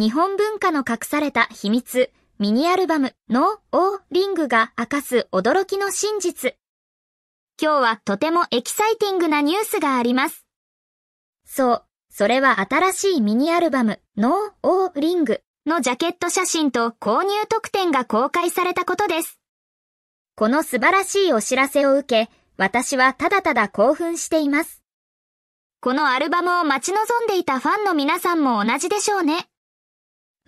日本文化の隠された秘密、ミニアルバムのオーリングが明かす驚きの真実。今日はとてもエキサイティングなニュースがあります。そう、それは新しいミニアルバムノーオーリングのジャケット写真と購入特典が公開されたことです。この素晴らしいお知らせを受け、私はただただ興奮しています。このアルバムを待ち望んでいたファンの皆さんも同じでしょうね。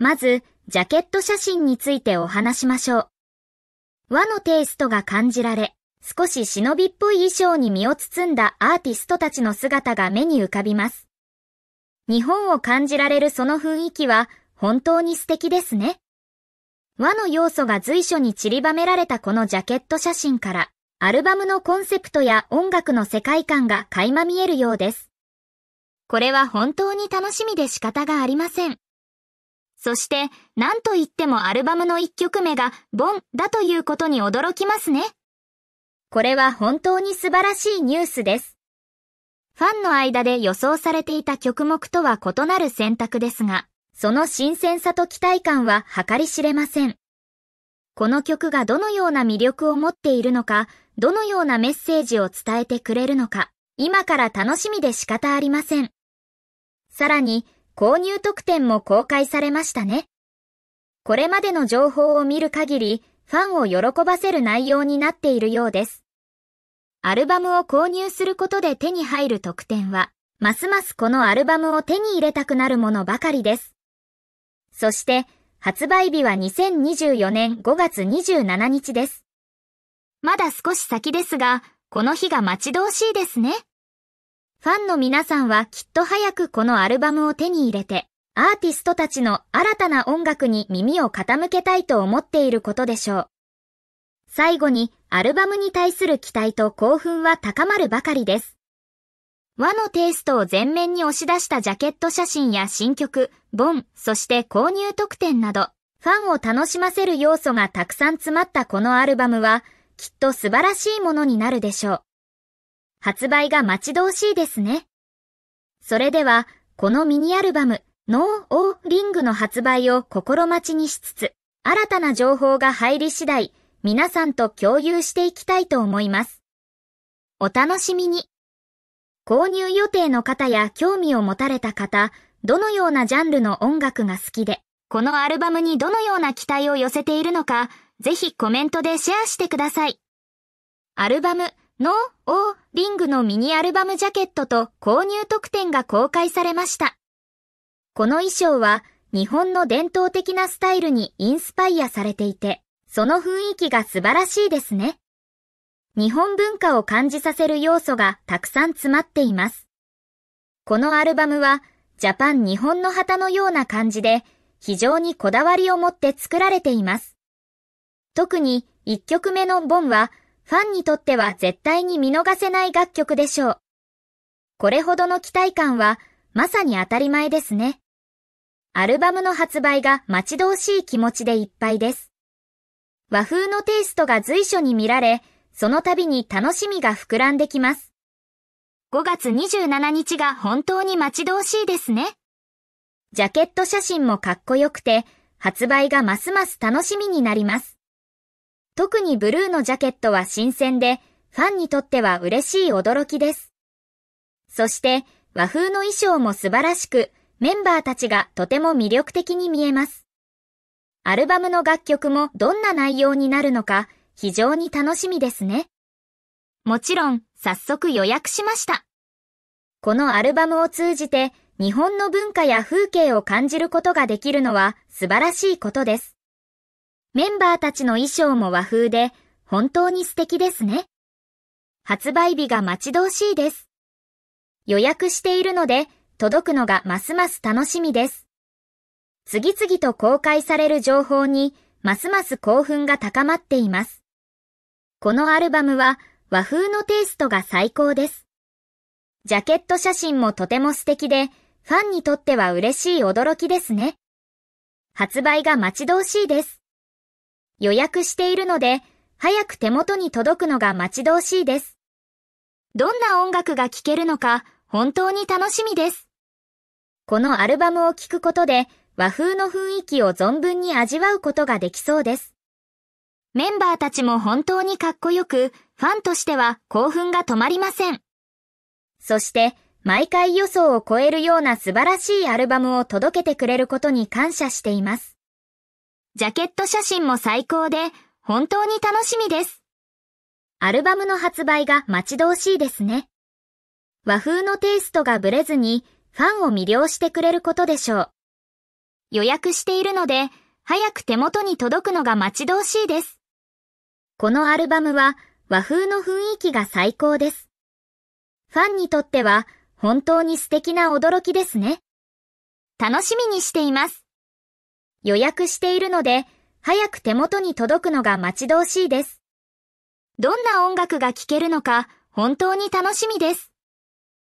まず、ジャケット写真についてお話しましょう。和のテイストが感じられ、少し忍びっぽい衣装に身を包んだアーティストたちの姿が目に浮かびます。日本を感じられるその雰囲気は本当に素敵ですね。和の要素が随所に散りばめられたこのジャケット写真から、アルバムのコンセプトや音楽の世界観が垣間見えるようです。これは本当に楽しみで仕方がありません。そして、何と言ってもアルバムの一曲目がボンだということに驚きますね。これは本当に素晴らしいニュースです。ファンの間で予想されていた曲目とは異なる選択ですが、その新鮮さと期待感は計り知れません。この曲がどのような魅力を持っているのか、どのようなメッセージを伝えてくれるのか、今から楽しみで仕方ありません。さらに、購入特典も公開されましたね。これまでの情報を見る限り、ファンを喜ばせる内容になっているようです。アルバムを購入することで手に入る特典は、ますますこのアルバムを手に入れたくなるものばかりです。そして、発売日は2024年5月27日です。まだ少し先ですが、この日が待ち遠しいですね。ファンの皆さんはきっと早くこのアルバムを手に入れて、アーティストたちの新たな音楽に耳を傾けたいと思っていることでしょう。最後に、アルバムに対する期待と興奮は高まるばかりです。和のテイストを前面に押し出したジャケット写真や新曲、ボン、そして購入特典など、ファンを楽しませる要素がたくさん詰まったこのアルバムは、きっと素晴らしいものになるでしょう。発売が待ち遠しいですね。それでは、このミニアルバム、ノー・オー・リングの発売を心待ちにしつつ、新たな情報が入り次第、皆さんと共有していきたいと思います。お楽しみに。購入予定の方や興味を持たれた方、どのようなジャンルの音楽が好きで、このアルバムにどのような期待を寄せているのか、ぜひコメントでシェアしてください。アルバム、の、を、リングのミニアルバムジャケットと購入特典が公開されました。この衣装は日本の伝統的なスタイルにインスパイアされていて、その雰囲気が素晴らしいですね。日本文化を感じさせる要素がたくさん詰まっています。このアルバムはジャパン日本の旗のような感じで非常にこだわりを持って作られています。特に1曲目のボンはファンにとっては絶対に見逃せない楽曲でしょう。これほどの期待感は、まさに当たり前ですね。アルバムの発売が待ち遠しい気持ちでいっぱいです。和風のテイストが随所に見られ、その度に楽しみが膨らんできます。5月27日が本当に待ち遠しいですね。ジャケット写真もかっこよくて、発売がますます楽しみになります。特にブルーのジャケットは新鮮で、ファンにとっては嬉しい驚きです。そして和風の衣装も素晴らしく、メンバーたちがとても魅力的に見えます。アルバムの楽曲もどんな内容になるのか非常に楽しみですね。もちろん早速予約しました。このアルバムを通じて日本の文化や風景を感じることができるのは素晴らしいことです。メンバーたちの衣装も和風で本当に素敵ですね。発売日が待ち遠しいです。予約しているので届くのがますます楽しみです。次々と公開される情報にますます興奮が高まっています。このアルバムは和風のテイストが最高です。ジャケット写真もとても素敵で、ファンにとっては嬉しい驚きですね。発売が待ち遠しいです。予約しているので、早く手元に届くのが待ち遠しいです。どんな音楽が聴けるのか、本当に楽しみです。このアルバムを聴くことで、和風の雰囲気を存分に味わうことができそうです。メンバーたちも本当にかっこよく、ファンとしては興奮が止まりません。そして、毎回予想を超えるような素晴らしいアルバムを届けてくれることに感謝しています。ジャケット写真も最高で、本当に楽しみです。アルバムの発売が待ち遠しいですね。和風のテイストがブレずに、ファンを魅了してくれることでしょう。予約しているので、早く手元に届くのが待ち遠しいです。このアルバムは和風の雰囲気が最高です。ファンにとっては本当に素敵な驚きですね。楽しみにしています。予約しているので、早く手元に届くのが待ち遠しいです。どんな音楽が聴けるのか、本当に楽しみです。